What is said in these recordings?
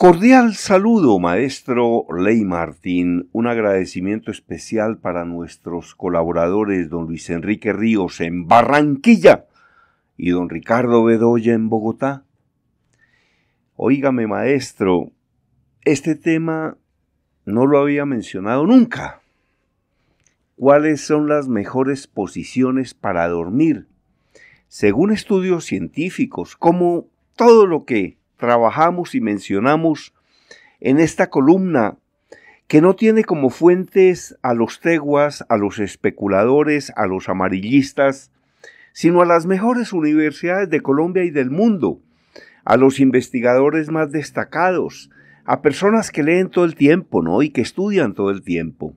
Cordial saludo, maestro Ley Martín. Un agradecimiento especial para nuestros colaboradores, don Luis Enrique Ríos en Barranquilla y don Ricardo Bedoya en Bogotá. Oígame, maestro, este tema no lo había mencionado nunca. ¿Cuáles son las mejores posiciones para dormir? Según estudios científicos, como todo lo que trabajamos y mencionamos en esta columna, que no tiene como fuentes a los teguas, a los especuladores, a los amarillistas, sino a las mejores universidades de Colombia y del mundo, a los investigadores más destacados, a personas que leen todo el tiempo, ¿no? Y que estudian todo el tiempo.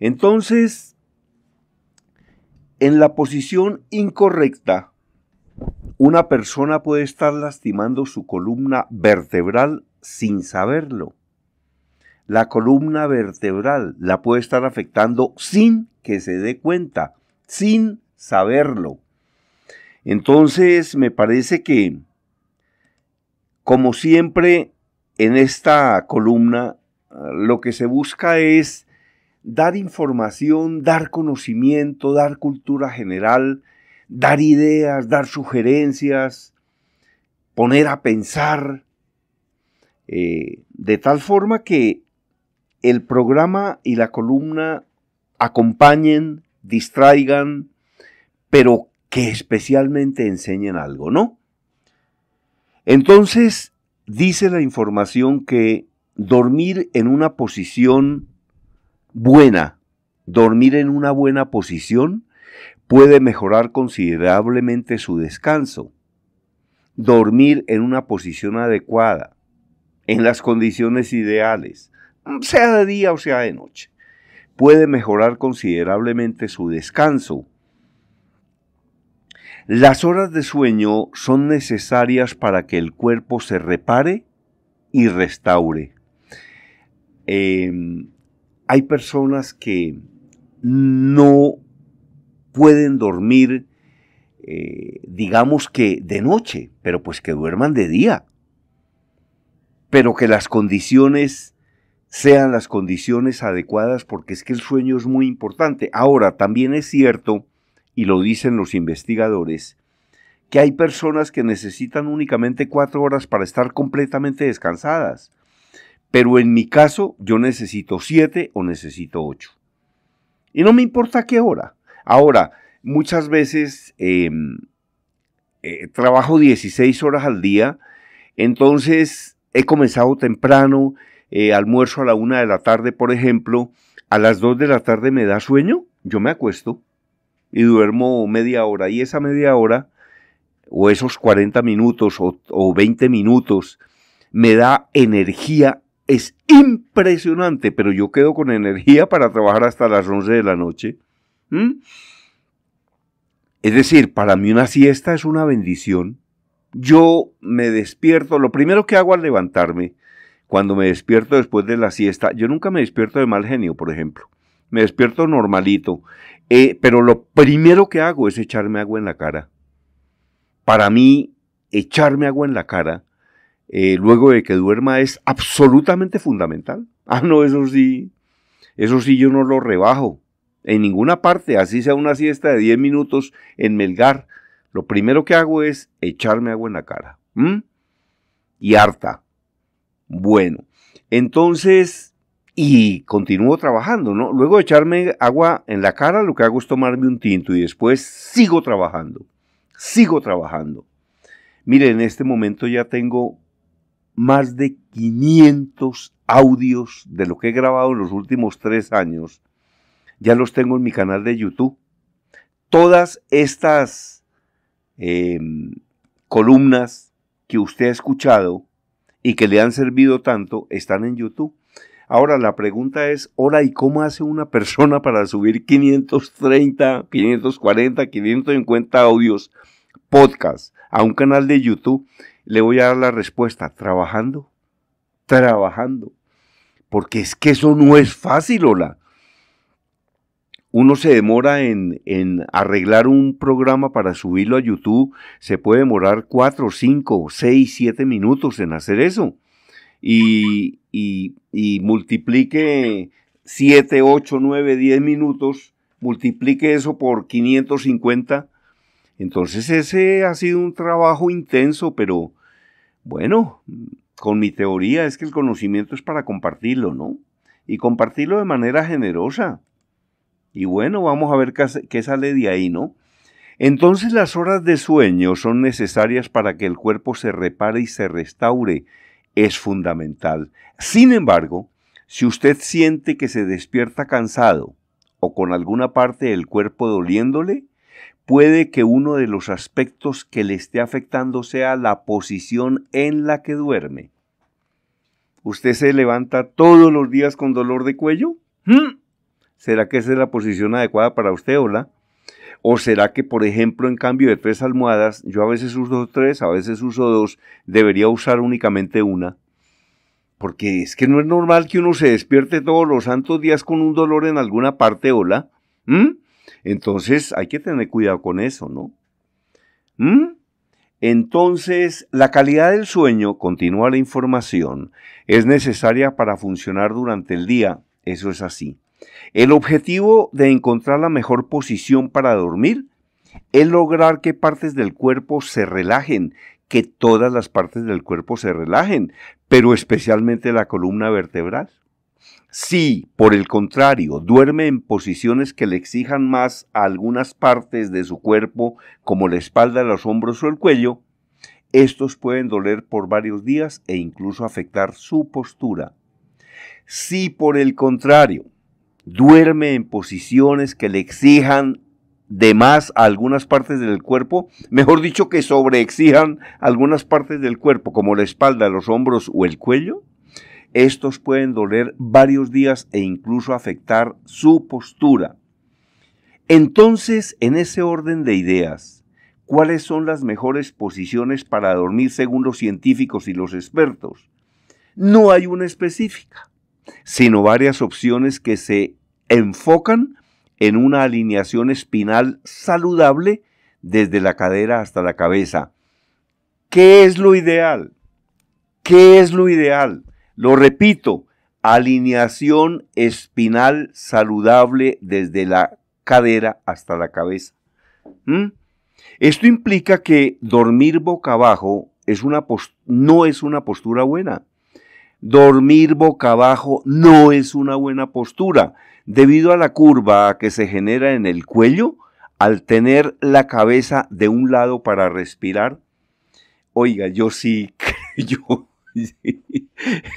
Entonces, en la posición incorrecta una persona puede estar lastimando su columna vertebral sin saberlo. La columna vertebral la puede estar afectando sin que se dé cuenta, sin saberlo. Entonces me parece que, como siempre en esta columna, lo que se busca es dar información, dar conocimiento, dar cultura general, dar ideas, dar sugerencias, poner a pensar, eh, de tal forma que el programa y la columna acompañen, distraigan, pero que especialmente enseñen algo, ¿no? Entonces, dice la información que dormir en una posición buena, dormir en una buena posición, puede mejorar considerablemente su descanso. Dormir en una posición adecuada, en las condiciones ideales, sea de día o sea de noche, puede mejorar considerablemente su descanso. Las horas de sueño son necesarias para que el cuerpo se repare y restaure. Em, hay personas que no pueden dormir, eh, digamos que de noche, pero pues que duerman de día. Pero que las condiciones sean las condiciones adecuadas porque es que el sueño es muy importante. Ahora, también es cierto, y lo dicen los investigadores, que hay personas que necesitan únicamente cuatro horas para estar completamente descansadas. Pero en mi caso, yo necesito siete o necesito ocho. Y no me importa qué hora. Ahora, muchas veces em, eh, trabajo 16 horas al día, entonces he comenzado temprano, eh, almuerzo a la una de la tarde, por ejemplo, a las dos de la tarde me da sueño, yo me acuesto y duermo media hora y esa media hora o esos 40 minutos o, o 20 minutos me da energía, es impresionante, pero yo quedo con energía para trabajar hasta las 11 de la noche. ¿Mm? Es decir, para mí una siesta es una bendición. Yo me despierto, lo primero que hago al levantarme, cuando me despierto después de la siesta, yo nunca me despierto de mal genio, por ejemplo. Me despierto normalito, eh, pero lo primero que hago es echarme agua en la cara. Para mí, echarme agua en la cara, eh, luego de que duerma, es absolutamente fundamental. Ah, no, eso sí, eso sí yo no lo rebajo en ninguna parte, así sea una siesta de 10 minutos en Melgar, lo primero que hago es echarme agua en la cara. Y harta. Bueno, entonces, y continúo trabajando, ¿no? Luego de echarme agua en la cara, lo que hago es tomarme un tinto y después sigo trabajando. Sigo trabajando. Mire, en este momento ya tengo más de 500 audios de lo que he grabado en los últimos tres años ya los tengo en mi canal de YouTube. Todas estas em, columnas que usted ha escuchado y que le han servido tanto están en YouTube. Ahora la pregunta es, hola, ¿y cómo hace una persona para subir 530, 540, 550 audios, podcast a un canal de YouTube? Le voy a dar la respuesta, trabajando, trabajando. Porque es que eso no es fácil, hola uno se demora en, arreglar un programa para subirlo a YouTube, se puede demorar 4, 5, 6, 7 minutos en hacer eso. Y, y multiplique 7, 8, 9, 10 minutos, multiplique eso por 550. Entonces ese ha sido un trabajo intenso, pero bueno, con mi teoría es que el conocimiento es para compartirlo, ¿no? Y compartirlo de manera generosa. Y bueno, vamos a ver qué sale de ahí, ¿no? Entonces las horas de sueño son necesarias para que el cuerpo se repare y se restaure. Es fundamental. Sin embargo, si usted siente que se despierta cansado o con alguna parte del cuerpo doliéndole, puede que uno de los aspectos que le esté afectando sea la posición en la que duerme. ¿Usted se levanta todos los días con dolor de cuello? Hmm. ¿Será que esa es la posición adecuada para usted, hola? ¿O será que, por ejemplo, en cambio de tres almohadas, yo a veces uso tres, a veces uso dos, debería usar únicamente una? Porque es que no es normal que uno se despierte todos los santos días con un dolor en alguna parte, hola. ¿Mm? Entonces hay que tener cuidado con eso, ¿no? ¿Mm? Entonces, la calidad del sueño, continúa la información, es necesaria para funcionar durante el día. Eso es así. El objetivo de encontrar la mejor posición para dormir es lograr que partes del cuerpo se relajen, que todas las partes del cuerpo se relajen, pero especialmente la columna vertebral. Si, por el contrario, duerme en posiciones que le exijan más a algunas partes de su cuerpo, como la espalda, los hombros o el cuello, estos pueden doler por varios días e incluso afectar su postura. Si, por el contrario, duerme en posiciones que le exijan de más a algunas partes del cuerpo, mejor dicho que sobreexijan algunas partes del cuerpo, como la espalda, los hombros o el cuello, estos pueden doler varios días e incluso afectar su postura. Entonces, en ese orden de ideas, ¿cuáles son las mejores posiciones para dormir según los científicos y los expertos? No hay una específica sino varias opciones que se enfocan en una alineación espinal saludable desde la cadera hasta la cabeza. ¿Qué es lo ideal? ¿Qué es lo ideal? Lo repito, alineación espinal saludable desde la cadera hasta la cabeza. ¿Mm? Esto implica que dormir boca abajo no es una postura buena. Dormir boca abajo no es una buena postura debido a la curva que se genera en el cuello al tener la cabeza de un lado para respirar. Oiga, yo sí, yo, es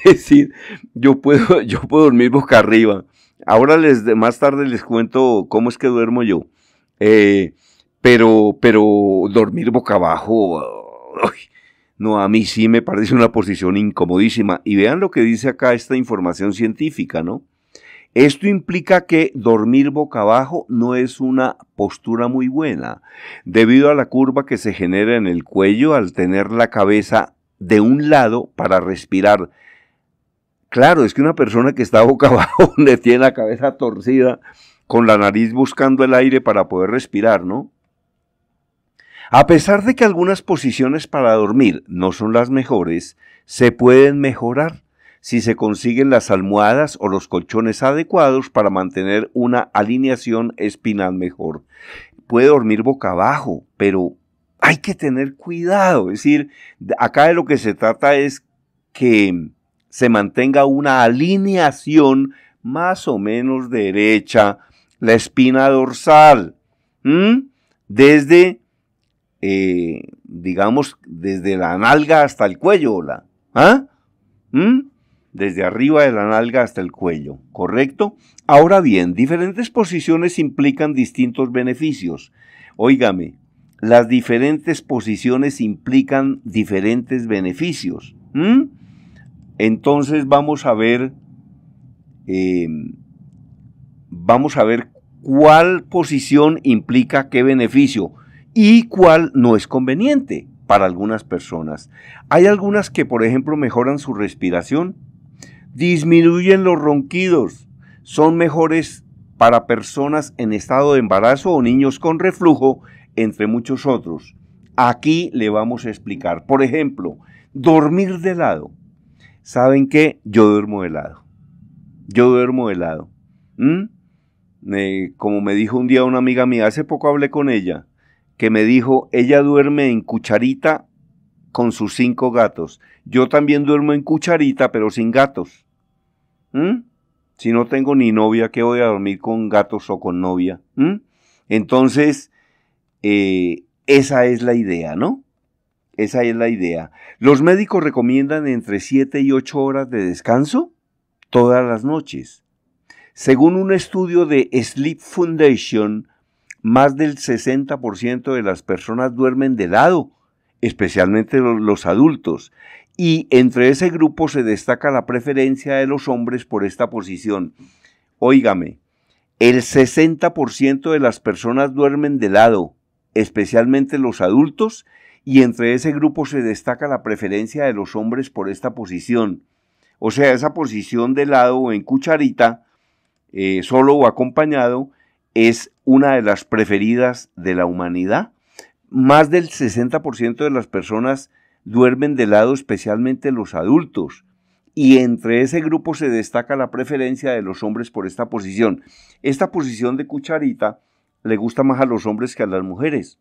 decir, yo puedo, yo puedo dormir boca arriba. Ahora les, más tarde les cuento cómo es que duermo yo. Eh, pero, pero dormir boca abajo, no, a mí sí me parece una posición incomodísima. Y vean lo que dice acá esta información científica, ¿no? Esto implica que dormir boca abajo no es una postura muy buena, debido a la curva que se genera en el cuello al tener la cabeza de un lado para respirar. Claro, es que una persona que está boca abajo le tiene la cabeza torcida con la nariz buscando el aire para poder respirar, ¿no? A pesar de que algunas posiciones para dormir no son las mejores, se pueden mejorar si se consiguen las almohadas o los colchones adecuados para mantener una alineación espinal mejor. Puede dormir boca abajo, pero hay que tener cuidado. Es decir, acá de lo que se trata es que se mantenga una alineación más o menos derecha, la espina dorsal, desde eh, digamos, desde la nalga hasta el cuello, ¿la? ¿ah? ¿Mm? Desde arriba de la nalga hasta el cuello, ¿correcto? Ahora bien, diferentes posiciones implican distintos beneficios. Óigame, las diferentes posiciones implican diferentes beneficios. Entonces vamos a ver, em, vamos a ver cuál posición implica qué beneficio y cuál no es conveniente para algunas personas. Hay algunas que, por ejemplo, mejoran su respiración, disminuyen los ronquidos, son mejores para personas en estado de embarazo o niños con reflujo, entre muchos otros. Aquí le vamos a explicar. Por ejemplo, dormir de lado. ¿Saben qué? Yo duermo de lado. Yo duermo de lado. ¿Mm? Eh, como me dijo un día una amiga mía, hace poco hablé con ella, que me dijo, ella duerme en cucharita con sus cinco gatos. Yo también duermo en cucharita, pero sin gatos. ¿Mm? Si no tengo ni novia, ¿qué voy a dormir con gatos o con novia? ¿Mm? Entonces, eh, esa es la idea, ¿no? Esa es la idea. Los médicos recomiendan entre 7 y 8 horas de descanso todas las noches. Según un estudio de Sleep Foundation, más del 60% de las personas duermen de lado, especialmente los adultos, y entre ese grupo se destaca la preferencia de los hombres por esta posición. Óigame, el 60% de las personas duermen de lado, especialmente los adultos, y entre ese grupo se destaca la preferencia de los hombres por esta posición. O sea, esa posición de lado o en cucharita, eh, solo o acompañado, es una de las preferidas de la humanidad. Más del 60% de las personas duermen de lado, especialmente los adultos. Y entre ese grupo se destaca la preferencia de los hombres por esta posición. Esta posición de cucharita le gusta más a los hombres que a las mujeres.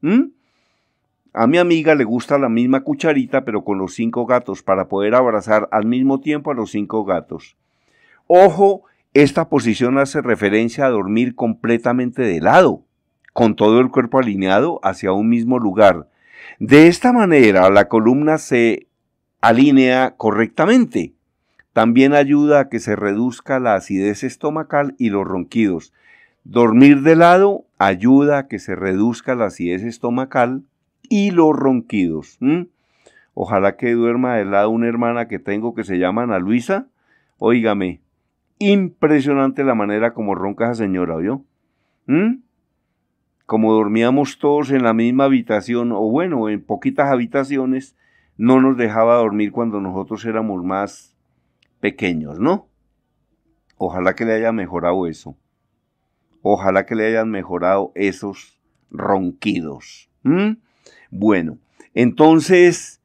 A mi amiga le gusta la misma cucharita, pero con los cinco gatos, para poder abrazar al mismo tiempo a los cinco gatos. Ojo, esta posición hace referencia a dormir completamente de lado, con todo el cuerpo alineado hacia un mismo lugar. De esta manera la columna se alinea correctamente. También ayuda a que se reduzca la acidez estomacal y los ronquidos. Dormir de lado ayuda a que se reduzca la acidez estomacal y los ronquidos. Ojalá que duerma de lado una hermana que tengo que se llama Ana Luisa. Óigame, impresionante la manera como ronca esa señora, ¿vio? ¿Mm? Como dormíamos todos en la misma habitación, o bueno, en poquitas habitaciones, no nos dejaba dormir cuando nosotros éramos más pequeños, ¿no? Ojalá que le haya mejorado eso. Ojalá que le hayan mejorado esos ronquidos. Bueno, entonces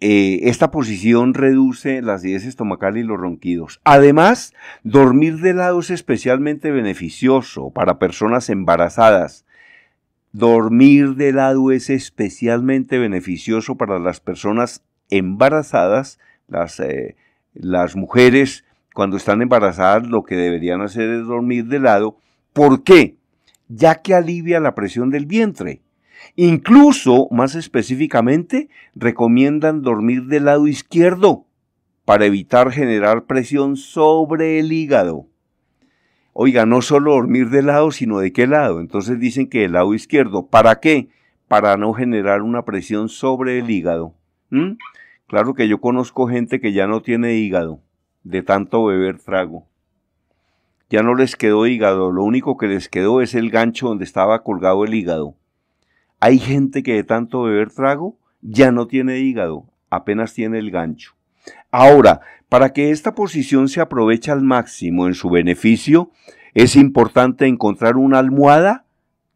eh, esta posición reduce las acidez estomacal y los ronquidos. Además, dormir de lado es especialmente beneficioso para personas embarazadas. Dormir de lado es especialmente beneficioso para las personas embarazadas, las, eh, las mujeres cuando están embarazadas lo que deberían hacer es dormir de lado. ¿Por qué? Ya que alivia la presión del vientre. Incluso, más específicamente, recomiendan dormir del lado izquierdo para evitar generar presión sobre el hígado. Oiga, no solo dormir de lado, sino de qué lado. Entonces dicen que del lado izquierdo. ¿Para qué? Para no generar una presión sobre el hígado. ¿Mm? Claro que yo conozco gente que ya no tiene hígado de tanto beber trago. Ya no les quedó hígado, lo único que les quedó es el gancho donde estaba colgado el hígado. Hay gente que de tanto beber trago ya no tiene hígado, apenas tiene el gancho. Ahora, para que esta posición se aproveche al máximo en su beneficio, es importante encontrar una almohada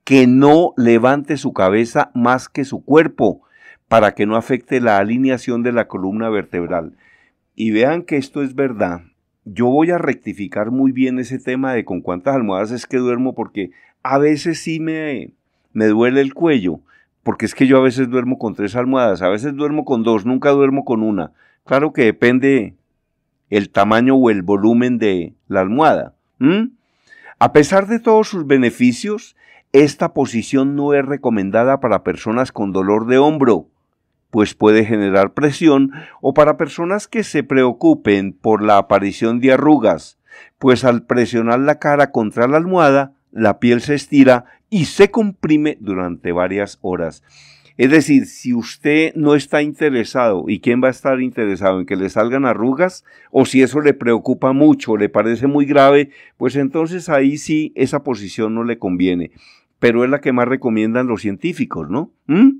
que no levante su cabeza más que su cuerpo, para que no afecte la alineación de la columna vertebral. Y vean que esto es verdad. Yo voy a rectificar muy bien ese tema de con cuántas almohadas es que duermo, porque a veces sí me, me duele el cuello, porque es que yo a veces duermo con tres almohadas, a veces duermo con dos, nunca duermo con una. Claro que depende el tamaño o el volumen de la almohada. A pesar de todos sus beneficios, esta posición no es recomendada para personas con dolor de hombro, pues puede generar presión, o para personas que se preocupen por la aparición de arrugas, pues al presionar la cara contra la almohada, la piel se estira y se comprime durante varias horas. Es decir, si usted no está interesado, ¿y quién va a estar interesado en que le salgan arrugas? O si eso le preocupa mucho, le parece muy grave, pues entonces ahí sí esa posición no le conviene. Pero es la que más recomiendan los científicos, ¿no? ¿Mm?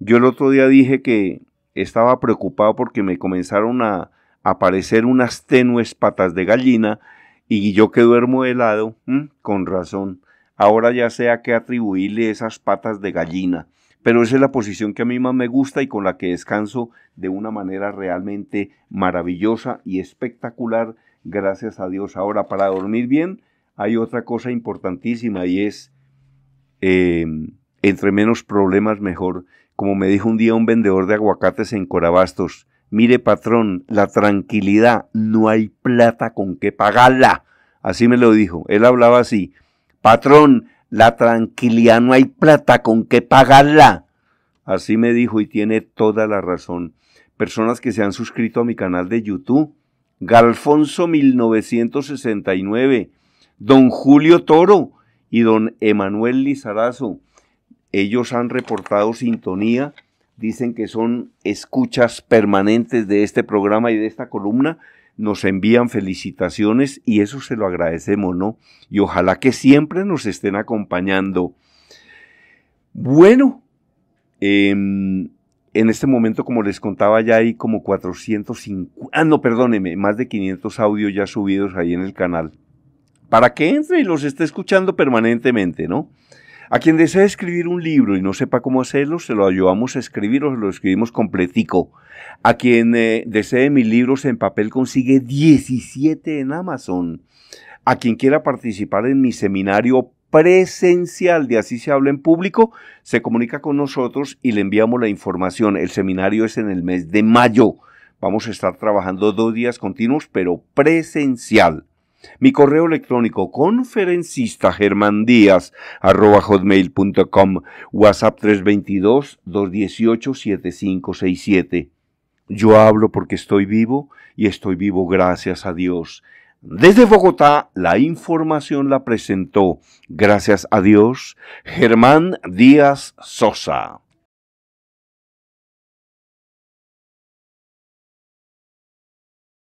Yo el otro día dije que estaba preocupado porque me comenzaron a aparecer unas tenues patas de gallina y yo que duermo helado, lado, con razón. Ahora ya sea que atribuirle esas patas de gallina, pero esa es la posición que a mí más me gusta y con la que descanso de una manera realmente maravillosa y espectacular, gracias a Dios. Ahora, para dormir bien, hay otra cosa importantísima y es, em, entre menos problemas mejor. Como me dijo un día un vendedor de aguacates en Corabastos, mire patrón, la tranquilidad, no hay plata con que pagarla. Así me lo dijo, él hablaba así. Patrón, la tranquilidad no hay plata con que pagarla. Así me dijo y tiene toda la razón. Personas que se han suscrito a mi canal de YouTube, Galfonso 1969, don Julio Toro y don Emanuel Lizarazo. Ellos han reportado sintonía, dicen que son escuchas permanentes de este programa y de esta columna nos envían felicitaciones y eso se lo agradecemos, ¿no? Y ojalá que siempre nos estén acompañando. Bueno, em, en este momento, como les contaba, ya hay como 450, ah, no, perdóneme, más de 500 audios ya subidos ahí en el canal. Para que entre y los esté escuchando permanentemente, ¿no? A quien desee escribir un libro y no sepa cómo hacerlo, se lo ayudamos a escribir o se lo escribimos completico. A quien eh, desee mis libros en papel consigue 17 en Amazon. A quien quiera participar en mi seminario presencial de Así se habla en público, se comunica con nosotros y le enviamos la información. El seminario es en el mes de mayo. Vamos a estar trabajando dos días continuos, pero presencial. Mi correo electrónico conferencista hotmail.com WhatsApp 322-218-7567. Yo hablo porque estoy vivo y estoy vivo gracias a Dios. Desde Bogotá, la información la presentó, gracias a Dios, Germán Díaz Sosa.